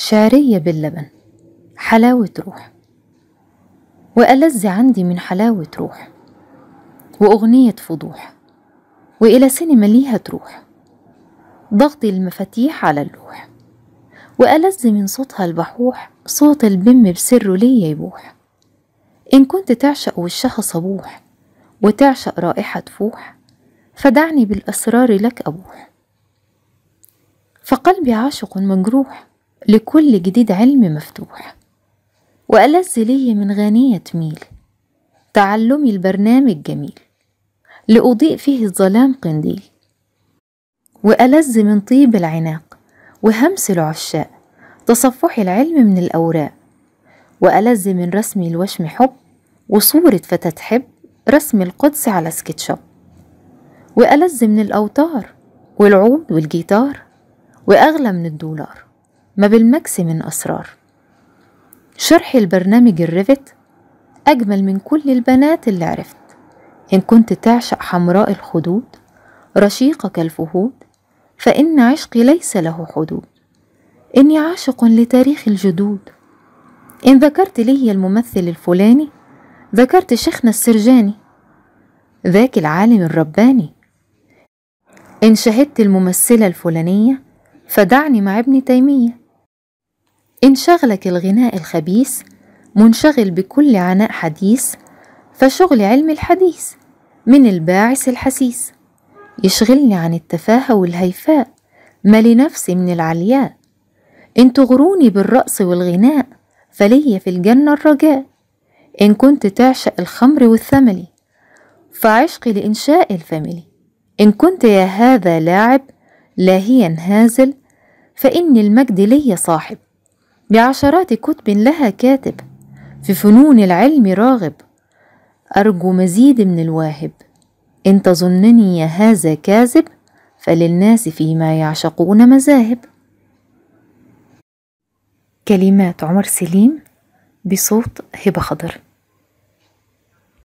شعرية باللبن حلاوة روح وألذ عندي من حلاوة روح وأغنية فضوح وإلى سينما ليها تروح ضغط المفاتيح على اللوح وألذ من صوتها البحوح صوت البم بسره ليا يبوح إن كنت تعشق وشها صبوح وتعشق رائحة فوح فدعني بالأسرار لك أبوح فقلبي عاشق مجروح لكل جديد علم مفتوح وألذ لي من غنية ميل تعلمي البرنامج جميل لأضيء فيه الظلام قنديل وألذ من طيب العناق وهمس العشاق تصفح العلم من الأوراق وألذ من رسم الوشم حب وصورة فتاة حب رسم القدس على سكتشب وألذ من الأوتار والعود والجيتار وأغلى من الدولار ما بالمكس من أسرار شرح البرنامج الريفت أجمل من كل البنات اللي عرفت إن كنت تعشق حمراء الخدود رشيقة كالفهود فإن عشقي ليس له حدود إني عاشق لتاريخ الجدود إن ذكرت لي الممثل الفلاني ذكرت شيخنا السرجاني ذاك العالم الرباني إن شهدت الممثلة الفلانية فدعني مع ابن تيمية إن شغلك الغناء الخبيث منشغل بكل عناء حديث فشغل علم الحديث من الباعث الحسيس يشغلني عن التفاهة والهيفاء ما لنفسي من العلياء إن تغروني بالرقص والغناء فلي في الجنة الرجاء إن كنت تعشق الخمر والثملي فعشقي لإنشاء الفملي إن كنت يا هذا لاعب لاهيا هازل فإن المجد لي صاحب بعشرات كتب لها كاتب في فنون العلم راغب أرجو مزيد من الواهب إن تظنني يا هذا كاذب فللناس فيما يعشقون مذاهب كلمات عمر سليم بصوت هبة خضر